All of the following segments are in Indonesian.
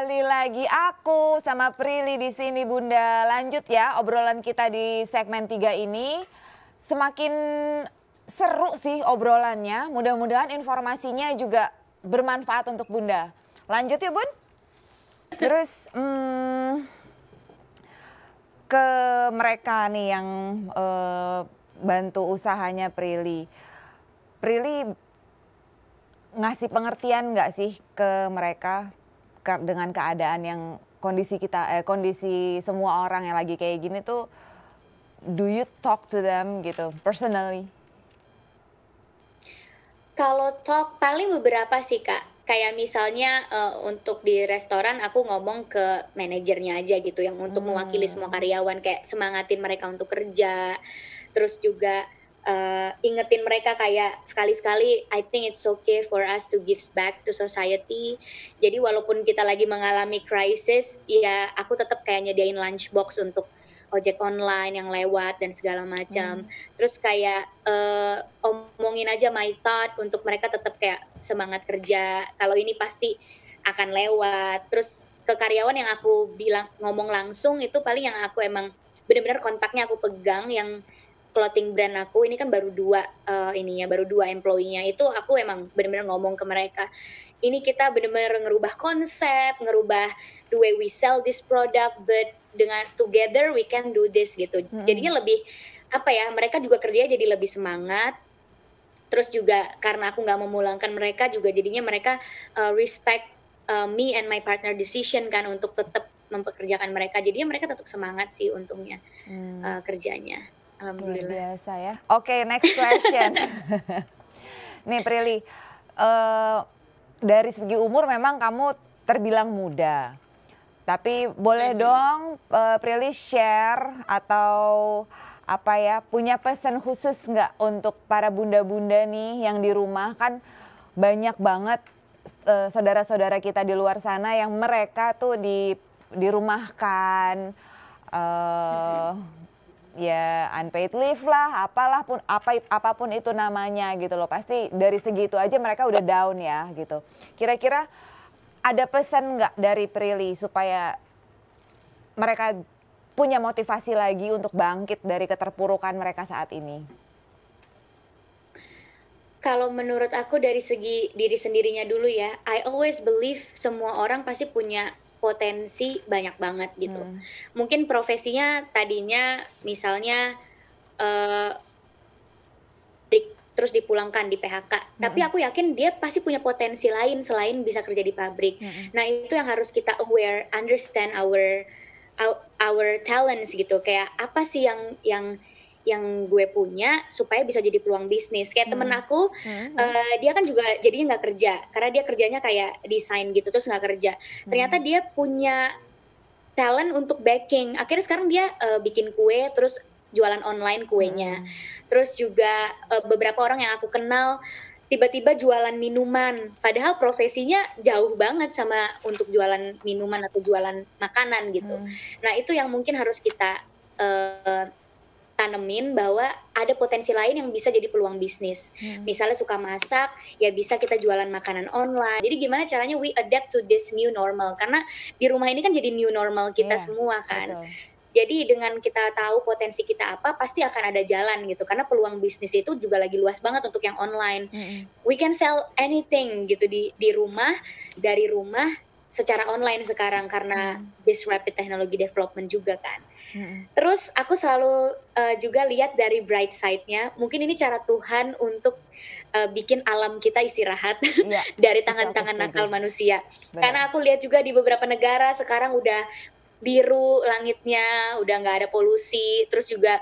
kembali lagi aku sama Prilly di sini Bunda. Lanjut ya obrolan kita di segmen 3 ini. Semakin seru sih obrolannya. Mudah-mudahan informasinya juga bermanfaat untuk Bunda. Lanjut ya Bun. Terus hmm, ke mereka nih yang eh, bantu usahanya Prilly. Prilly ngasih pengertian nggak sih ke mereka dengan keadaan yang kondisi kita eh, kondisi semua orang yang lagi kayak gini tuh do you talk to them gitu personally kalau talk paling beberapa sih kak kayak misalnya uh, untuk di restoran aku ngomong ke manajernya aja gitu yang untuk hmm. mewakili semua karyawan kayak semangatin mereka untuk kerja terus juga uh, ingetin mereka kayak sekali-sekali I think it's okay for us to give back to society. Jadi walaupun kita lagi mengalami krisis, ya aku tetap kayak nyediain lunchbox untuk ojek online yang lewat dan segala macam. Hmm. Terus kayak uh, omongin aja my thought untuk mereka tetap kayak semangat kerja. Kalau ini pasti akan lewat. Terus ke karyawan yang aku bilang ngomong langsung itu paling yang aku emang benar-benar kontaknya aku pegang yang clothing brand aku ini kan baru dua uh, ya baru dua employee-nya itu aku emang benar-benar ngomong ke mereka ini kita benar-benar ngerubah konsep ngerubah the way we sell this product but dengan together we can do this gitu mm-hmm. jadinya lebih apa ya mereka juga kerja jadi lebih semangat terus juga karena aku nggak memulangkan mereka juga jadinya mereka uh, respect uh, me and my partner decision kan untuk tetap mempekerjakan mereka jadinya mereka tetap semangat sih untungnya hmm. uh, kerjanya Alhamdulillah. Luar biasa ya. Oke, okay, next question. Nih Prilly, uh, eh, dari segi umur memang kamu terbilang muda. Tapi boleh dong uh, eh, Prilly share atau apa ya punya pesan khusus nggak untuk para bunda-bunda nih yang di rumah kan banyak banget eh, saudara-saudara uh, kita di luar sana yang mereka tuh di dirumahkan uh, ya unpaid leave lah, apalah pun apa apapun itu namanya gitu loh. Pasti dari segi itu aja mereka udah down ya gitu. Kira-kira ada pesan nggak dari Prilly supaya mereka punya motivasi lagi untuk bangkit dari keterpurukan mereka saat ini? Kalau menurut aku dari segi diri sendirinya dulu ya, I always believe semua orang pasti punya potensi banyak banget gitu. Hmm. Mungkin profesinya tadinya misalnya uh, di, terus dipulangkan di PHK, hmm. tapi aku yakin dia pasti punya potensi lain selain bisa kerja di pabrik. Hmm. Nah itu yang harus kita aware, understand our our, our talents gitu. Kayak apa sih yang yang yang gue punya supaya bisa jadi peluang bisnis. Kayak hmm. temen aku, hmm. Uh, dia kan juga jadinya nggak kerja karena dia kerjanya kayak desain gitu terus nggak kerja. Hmm. Ternyata dia punya talent untuk baking. Akhirnya sekarang dia uh, bikin kue terus jualan online kuenya. Hmm. Terus juga uh, beberapa orang yang aku kenal tiba-tiba jualan minuman padahal profesinya jauh banget sama untuk jualan minuman atau jualan makanan gitu. Hmm. Nah, itu yang mungkin harus kita uh, tanemin bahwa ada potensi lain yang bisa jadi peluang bisnis. Hmm. Misalnya suka masak, ya bisa kita jualan makanan online. Jadi gimana caranya we adapt to this new normal? Karena di rumah ini kan jadi new normal kita yeah, semua kan. Betul. Jadi dengan kita tahu potensi kita apa, pasti akan ada jalan gitu. Karena peluang bisnis itu juga lagi luas banget untuk yang online. Mm -hmm. We can sell anything gitu di di rumah, dari rumah secara online sekarang karena hmm. this rapid technology development juga kan. Hmm. Terus aku selalu uh, juga lihat dari bright side-nya, mungkin ini cara Tuhan untuk uh, bikin alam kita istirahat yeah. dari tangan-tangan iya, nakal manusia. Benar. Karena aku lihat juga di beberapa negara sekarang udah biru langitnya, udah nggak ada polusi, terus juga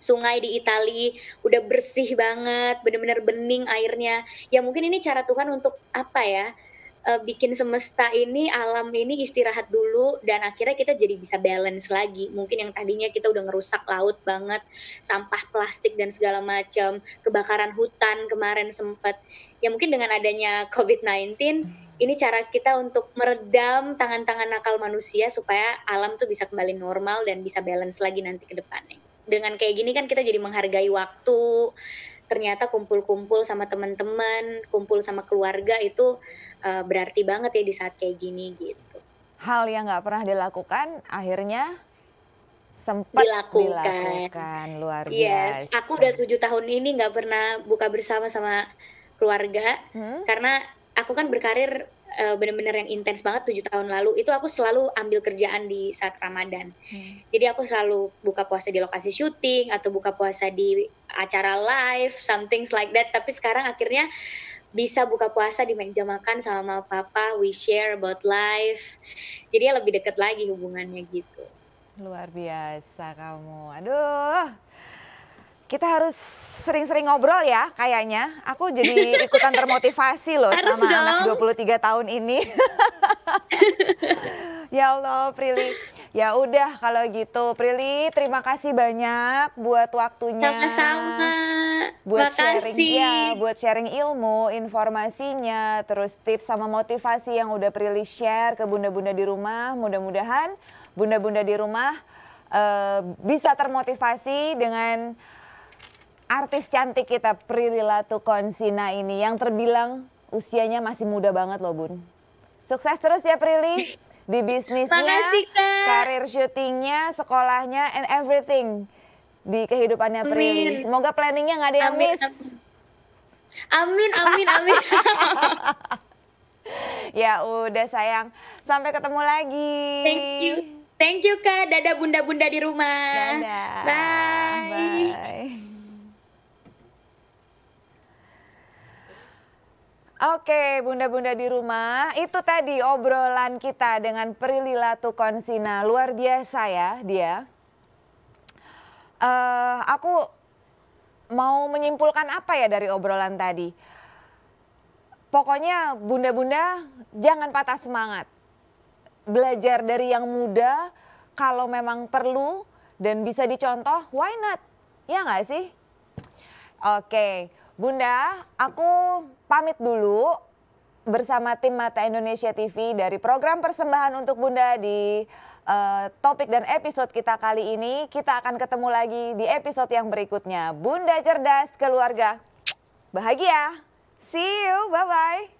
sungai di Itali udah bersih banget, bener-bener bening airnya. Ya mungkin ini cara Tuhan untuk apa ya? uh, bikin semesta ini alam ini istirahat dulu dan akhirnya kita jadi bisa balance lagi mungkin yang tadinya kita udah ngerusak laut banget sampah plastik dan segala macam kebakaran hutan kemarin sempat ya mungkin dengan adanya COVID-19 ini cara kita untuk meredam tangan-tangan nakal manusia supaya alam tuh bisa kembali normal dan bisa balance lagi nanti ke depannya. Dengan kayak gini kan kita jadi menghargai waktu, ternyata kumpul-kumpul sama teman-teman, kumpul sama keluarga itu uh, berarti banget ya di saat kayak gini gitu. Hal yang nggak pernah dilakukan akhirnya sempat dilakukan. dilakukan luar yes. Aku udah tujuh tahun ini nggak pernah buka bersama sama keluarga hmm? karena aku kan berkarir benar eh, bener-bener yang intens banget tujuh tahun lalu itu aku selalu ambil kerjaan di saat Ramadan hmm. jadi aku selalu buka puasa di lokasi syuting atau buka puasa di acara live something like that tapi sekarang akhirnya bisa buka puasa di meja makan sama papa, we share about life. Jadi ya lebih dekat lagi hubungannya gitu. Luar biasa kamu. Aduh. Kita harus sering-sering ngobrol ya kayaknya. Aku jadi ikutan termotivasi loh harus sama dong. anak 23 tahun ini. ya Allah, Prilly. Ya udah kalau gitu, Prilly terima kasih banyak buat waktunya. Sama-sama buat Makasih. sharing ya, buat sharing ilmu, informasinya, terus tips sama motivasi yang udah Prilly share ke bunda-bunda di rumah. Mudah-mudahan bunda-bunda di rumah uh, bisa termotivasi dengan artis cantik kita Prilly Latukonsina ini yang terbilang usianya masih muda banget loh Bun. Sukses terus ya Prilly di bisnisnya, Makasih, karir syutingnya, sekolahnya, and everything di kehidupannya Pri, Semoga planningnya nggak ada yang amin. miss. Amin, amin, amin. ya udah sayang, sampai ketemu lagi. Thank you. Thank you Kak, dadah bunda-bunda di rumah. Dadah. Bye. Bye. Oke, bunda-bunda di rumah, itu tadi obrolan kita dengan Prilly Tukonsina. Luar biasa ya dia uh, aku mau menyimpulkan apa ya dari obrolan tadi. Pokoknya bunda-bunda jangan patah semangat. Belajar dari yang muda kalau memang perlu dan bisa dicontoh, why not? Ya nggak sih? Oke, Bunda, aku pamit dulu bersama tim Mata Indonesia TV dari program persembahan untuk Bunda di uh, topik dan episode kita kali ini. Kita akan ketemu lagi di episode yang berikutnya. Bunda cerdas, keluarga bahagia. See you, bye-bye.